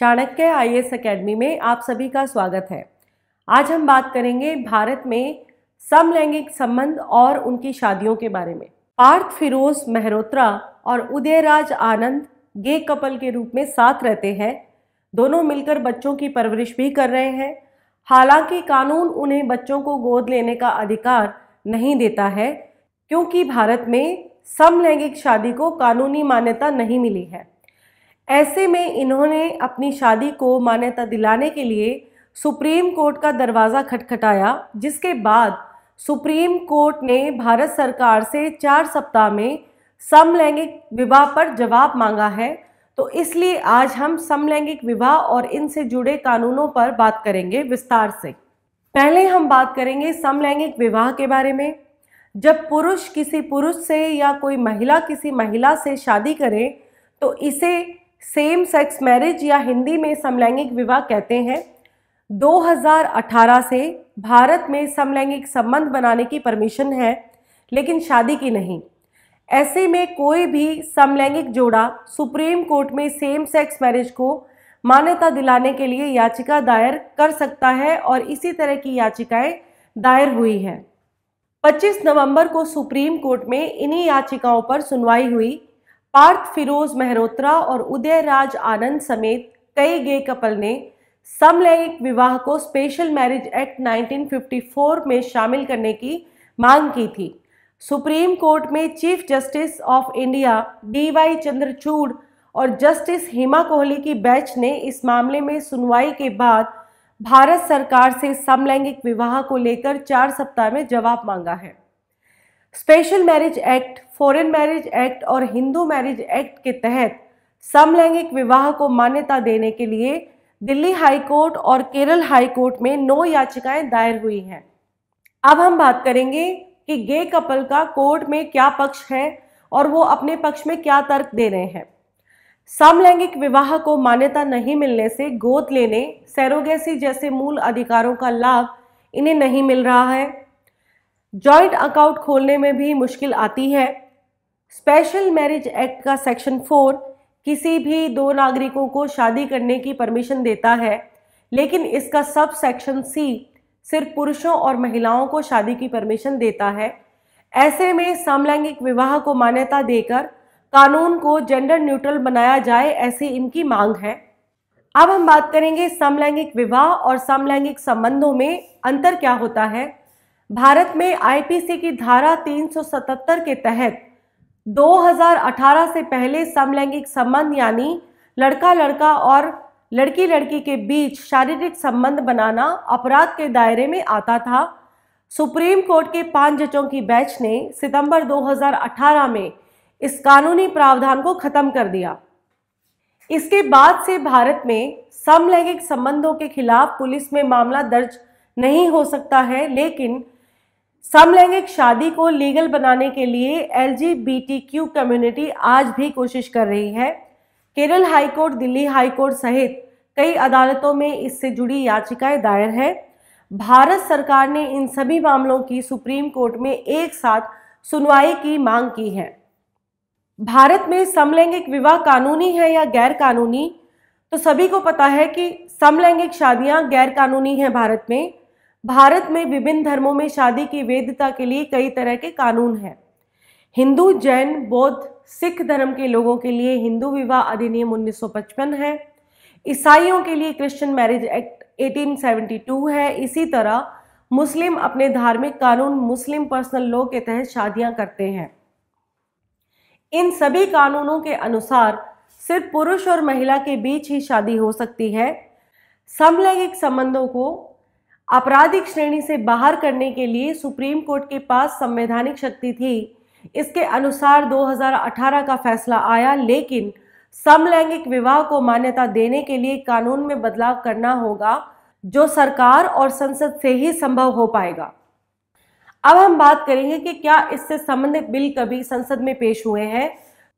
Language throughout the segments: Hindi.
चाणक्य आई एस अकेडमी में आप सभी का स्वागत है आज हम बात करेंगे भारत में समलैंगिक संबंध और उनकी शादियों के बारे में पार्थ फिरोज मेहरोत्रा और उदयराज आनंद गे कपल के रूप में साथ रहते हैं दोनों मिलकर बच्चों की परवरिश भी कर रहे हैं हालांकि कानून उन्हें बच्चों को गोद लेने का अधिकार नहीं देता है क्योंकि भारत में समलैंगिक शादी को कानूनी मान्यता नहीं मिली है ऐसे में इन्होंने अपनी शादी को मान्यता दिलाने के लिए सुप्रीम कोर्ट का दरवाज़ा खटखटाया जिसके बाद सुप्रीम कोर्ट ने भारत सरकार से चार सप्ताह में समलैंगिक विवाह पर जवाब मांगा है तो इसलिए आज हम समलैंगिक विवाह और इनसे जुड़े कानूनों पर बात करेंगे विस्तार से पहले हम बात करेंगे समलैंगिक विवाह के बारे में जब पुरुष किसी पुरुष से या कोई महिला किसी महिला से शादी करे तो इसे सेम सेक्स मैरिज या हिंदी में समलैंगिक विवाह कहते हैं 2018 से भारत में समलैंगिक संबंध बनाने की परमिशन है लेकिन शादी की नहीं ऐसे में कोई भी समलैंगिक जोड़ा सुप्रीम कोर्ट में सेम सेक्स मैरिज को मान्यता दिलाने के लिए याचिका दायर कर सकता है और इसी तरह की याचिकाएं दायर हुई हैं 25 नवंबर को सुप्रीम कोर्ट में इन्हीं याचिकाओं पर सुनवाई हुई पार्थ फिरोज मेहरोत्रा और उदय राज आनंद समेत कई गे कपल ने समलैंगिक विवाह को स्पेशल मैरिज एक्ट 1954 में शामिल करने की मांग की थी सुप्रीम कोर्ट में chief justice of India D Y Chandrachud और जस्टिस हेमा कोहली की बेंच ने इस मामले में सुनवाई के बाद भारत सरकार से समलैंगिक विवाह को लेकर चार सप्ताह में जवाब मांगा है special marriage act foreign marriage act और हिंदू मैरिज एक्ट के तहत समलैंगिक विवाह को मान्यता देने के लिए दिल्ली हाई कोर्ट और केरल हाई कोर्ट में नौ याचिकाएं दायर हुई हैं अब हम बात करेंगे कि गे कपल का कोर्ट में क्या पक्ष है और वो अपने पक्ष में क्या तर्क दे रहे हैं समलैंगिक विवाह को मान्यता नहीं मिलने से गोद लेने सैरोगेसी जैसे मूल अधिकारों का लाभ इन्हें नहीं मिल रहा है जॉइंट अकाउंट खोलने में भी मुश्किल आती है स्पेशल मैरिज एक्ट का सेक्शन फोर किसी भी दो नागरिकों को शादी करने की परमिशन देता है लेकिन इसका सब सेक्शन सी सिर्फ पुरुषों और महिलाओं को शादी की परमिशन देता है ऐसे में समलैंगिक विवाह को मान्यता देकर कानून को जेंडर न्यूट्रल बनाया जाए ऐसी इनकी मांग है अब हम बात करेंगे समलैंगिक विवाह और समलैंगिक संबंधों में अंतर क्या होता है भारत में आईपीसी की धारा 377 के तहत 2018 से पहले समलैंगिक संबंध यानी लड़का लड़का और लड़की लड़की के बीच शारीरिक संबंध बनाना अपराध के दायरे में आता था सुप्रीम कोर्ट के पांच जजों की बेंच ने सितंबर 2018 में इस कानूनी प्रावधान को खत्म कर दिया इसके बाद से भारत में समलैंगिक संबंधों के खिलाफ पुलिस में मामला दर्ज नहीं हो सकता है लेकिन समलैंगिक शादी को लीगल बनाने के लिए एल कम्युनिटी आज भी कोशिश कर रही है केरल हाईकोर्ट दिल्ली हाईकोर्ट सहित कई अदालतों में इससे जुड़ी याचिकाएं दायर हैं भारत सरकार ने इन सभी मामलों की सुप्रीम कोर्ट में एक साथ सुनवाई की मांग की है भारत में समलैंगिक विवाह कानूनी है या गैर कानूनी तो सभी को पता है कि समलैंगिक शादियां गैर कानूनी हैं भारत में भारत में विभिन्न धर्मों में शादी की वैधता के लिए कई तरह के कानून हैं हिंदू जैन बौद्ध सिख धर्म के लोगों के लिए हिंदू विवाह अधिनियम 1955 है ईसाइयों के लिए क्रिश्चियन मैरिज एक्ट 1872 है इसी तरह मुस्लिम अपने धार्मिक कानून मुस्लिम पर्सनल लॉ के तहत शादियां करते हैं इन सभी कानूनों के अनुसार सिर्फ पुरुष और महिला के बीच ही शादी हो सकती है समलैंगिक संबंधों को आपराधिक श्रेणी से बाहर करने के लिए सुप्रीम कोर्ट के पास संवैधानिक शक्ति थी इसके अनुसार 2018 का फैसला आया लेकिन समलैंगिक विवाह को मान्यता देने के लिए कानून में बदलाव करना होगा जो सरकार और संसद से ही संभव हो पाएगा अब हम बात करेंगे कि क्या इससे संबंधित बिल कभी संसद में पेश हुए हैं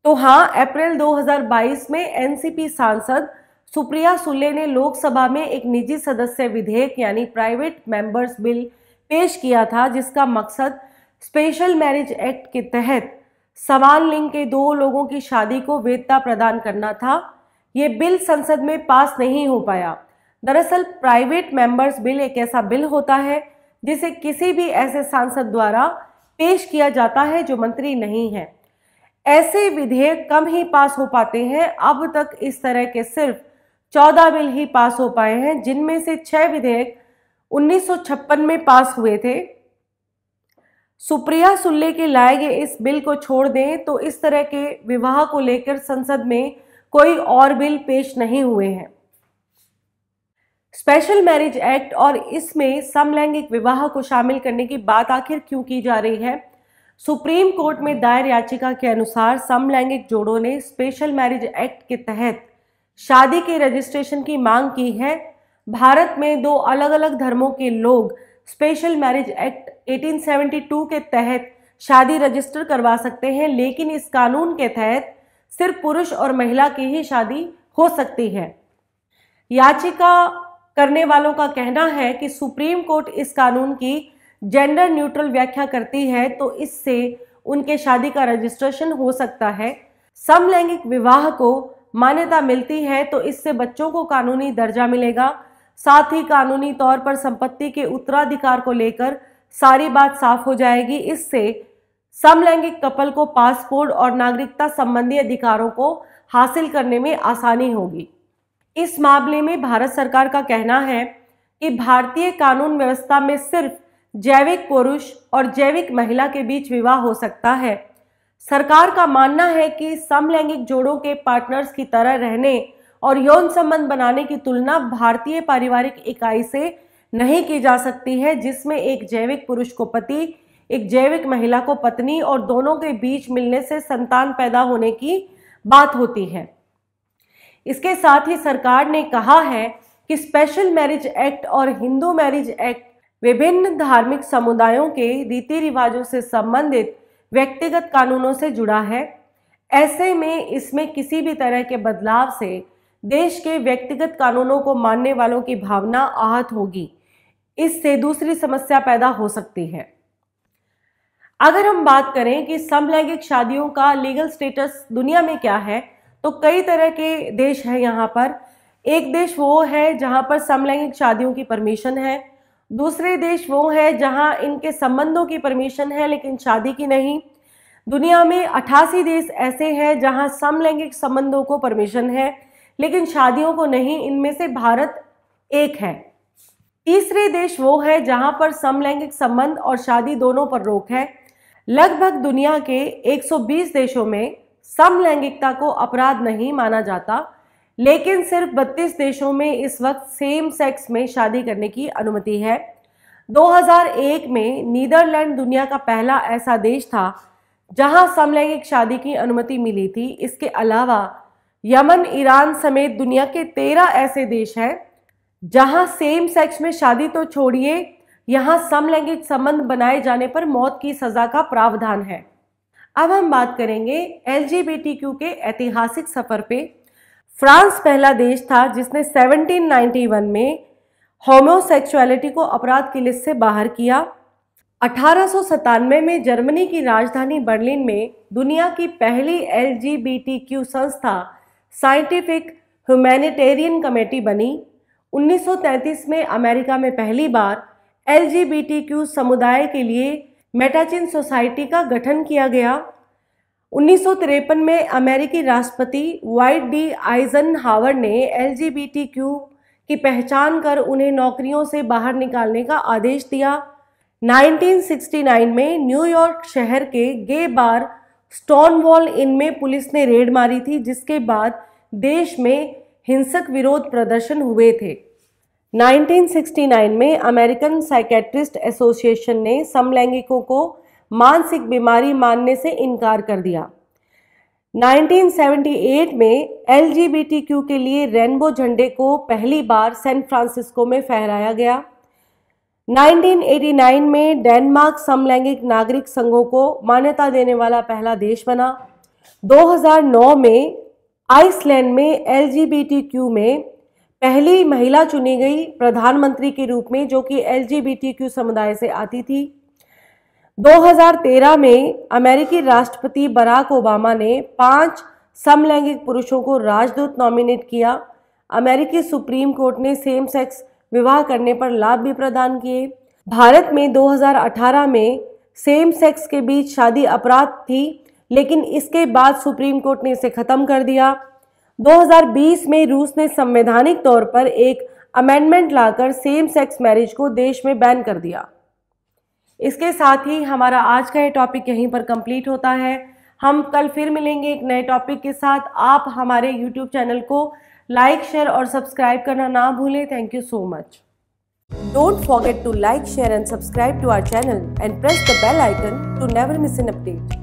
तो हाँ अप्रैल 2022 में एनसीपी सांसद सुप्रिया सुले ने लोकसभा में एक निजी सदस्य विधेयक यानी प्राइवेट मेंबर्स बिल पेश किया था जिसका मकसद स्पेशल मैरिज एक्ट के तहत समान लिंग के दो लोगों की शादी को वेदता प्रदान करना था ये बिल संसद में पास नहीं हो पाया दरअसल प्राइवेट मेंबर्स बिल एक ऐसा बिल होता है जिसे किसी भी ऐसे सांसद द्वारा पेश किया जाता है जो मंत्री नहीं है ऐसे विधेयक कम ही पास हो पाते हैं अब तक इस तरह के सिर्फ चौदह बिल ही पास हो पाए हैं जिनमें से छह विधेयक 1956 में पास हुए थे सुप्रिया सुल्ले के लाए गए इस बिल को छोड़ दें तो इस तरह के विवाह को लेकर संसद में कोई और बिल पेश नहीं हुए हैं स्पेशल मैरिज एक्ट और इसमें समलैंगिक विवाह को शामिल करने की बात आखिर क्यों की जा रही है सुप्रीम कोर्ट में दायर याचिका के अनुसार समलैंगिक जोड़ों ने स्पेशल मैरिज एक्ट के तहत शादी के रजिस्ट्रेशन की मांग की है भारत में दो अलग अलग धर्मों के लोग स्पेशल मैरिज एक्ट 1872 के तहत शादी रजिस्टर करवा सकते हैं लेकिन इस कानून के तहत सिर्फ पुरुष और महिला की ही शादी हो सकती है याचिका करने वालों का कहना है कि सुप्रीम कोर्ट इस कानून की जेंडर न्यूट्रल व्याख्या करती है तो इससे उनके शादी का रजिस्ट्रेशन हो सकता है समलैंगिक विवाह को मान्यता मिलती है तो इससे बच्चों को कानूनी दर्जा मिलेगा साथ ही कानूनी तौर पर संपत्ति के उत्तराधिकार को लेकर सारी बात साफ हो जाएगी इससे समलैंगिक कपल को पासपोर्ट और नागरिकता संबंधी अधिकारों को हासिल करने में आसानी होगी इस मामले में भारत सरकार का कहना है कि भारतीय कानून व्यवस्था में सिर्फ जैविक पुरुष और जैविक महिला के बीच विवाह हो सकता है सरकार का मानना है कि समलैंगिक जोड़ों के पार्टनर्स की तरह रहने और यौन संबंध बनाने की तुलना भारतीय पारिवारिक इकाई से नहीं की जा सकती है जिसमें एक जैविक पुरुष को पति एक जैविक महिला को पत्नी और दोनों के बीच मिलने से संतान पैदा होने की बात होती है इसके साथ ही सरकार ने कहा है कि स्पेशल मैरिज एक्ट और हिंदू मैरिज एक्ट विभिन्न धार्मिक समुदायों के रीति रिवाजों से संबंधित व्यक्तिगत कानूनों से जुड़ा है ऐसे में इसमें किसी भी तरह के बदलाव से देश के व्यक्तिगत कानूनों को मानने वालों की भावना आहत होगी इससे दूसरी समस्या पैदा हो सकती है अगर हम बात करें कि समलैंगिक शादियों का लीगल स्टेटस दुनिया में क्या है तो कई तरह के देश हैं यहाँ पर एक देश वो है जहाँ पर समलैंगिक शादियों की परमिशन है दूसरे देश वो है जहां इनके संबंधों की परमिशन है लेकिन शादी की नहीं दुनिया में अठासी देश ऐसे हैं जहां समलैंगिक संबंधों को परमिशन है लेकिन शादियों को नहीं इनमें से भारत एक है तीसरे देश वो है जहां पर समलैंगिक संबंध और शादी दोनों पर रोक है लगभग दुनिया के 120 देशों में समलैंगिकता को अपराध नहीं माना जाता लेकिन सिर्फ 32 देशों में इस वक्त सेम सेक्स में शादी करने की अनुमति है 2001 में नीदरलैंड दुनिया का पहला ऐसा देश था जहां समलैंगिक शादी की अनुमति मिली थी इसके अलावा यमन ईरान समेत दुनिया के तेरह ऐसे देश हैं जहां सेम सेक्स में शादी तो छोड़िए यहां समलैंगिक संबंध बनाए जाने पर मौत की सज़ा का प्रावधान है अब हम बात करेंगे एल के ऐतिहासिक सफ़र पे फ्रांस पहला देश था जिसने 1791 में होम्योसेक्सुअलिटी को अपराध की लिस्ट से बाहर किया अठारह में जर्मनी की राजधानी बर्लिन में दुनिया की पहली एल संस्था साइंटिफिक ह्यूमैनिटेरियन कमेटी बनी 1933 में अमेरिका में पहली बार एल समुदाय के लिए मेटाचिन सोसाइटी का गठन किया गया उन्नीस में अमेरिकी राष्ट्रपति वाइट डी आइजन हावर ने एल की पहचान कर उन्हें नौकरियों से बाहर निकालने का आदेश दिया 1969 में न्यूयॉर्क शहर के गे बार वॉल इन में पुलिस ने रेड मारी थी जिसके बाद देश में हिंसक विरोध प्रदर्शन हुए थे 1969 में अमेरिकन साइकेट्रिस्ट एसोसिएशन ने समलैंगिकों को मानसिक बीमारी मानने से इनकार कर दिया 1978 में एल के लिए रेनबो झंडे को पहली बार सैन फ्रांसिस्को में फहराया गया 1989 में डेनमार्क समलैंगिक नागरिक संघों को मान्यता देने वाला पहला देश बना 2009 में आइसलैंड में एल में पहली महिला चुनी गई प्रधानमंत्री के रूप में जो कि एल समुदाय से आती थी 2013 में अमेरिकी राष्ट्रपति बराक ओबामा ने पांच समलैंगिक पुरुषों को राजदूत नॉमिनेट किया अमेरिकी सुप्रीम कोर्ट ने सेम सेक्स विवाह करने पर लाभ भी प्रदान किए भारत में 2018 में सेम सेक्स के बीच शादी अपराध थी लेकिन इसके बाद सुप्रीम कोर्ट ने इसे ख़त्म कर दिया 2020 में रूस ने संवैधानिक तौर पर एक अमेंडमेंट लाकर सेम सेक्स मैरिज को देश में बैन कर दिया इसके साथ ही हमारा आज का ये टॉपिक यहीं पर कंप्लीट होता है हम कल फिर मिलेंगे एक नए टॉपिक के साथ आप हमारे यूट्यूब चैनल को लाइक शेयर और सब्सक्राइब करना ना भूलें thank you so much don't forget to like share and subscribe to our channel and press the bell icon to never miss an update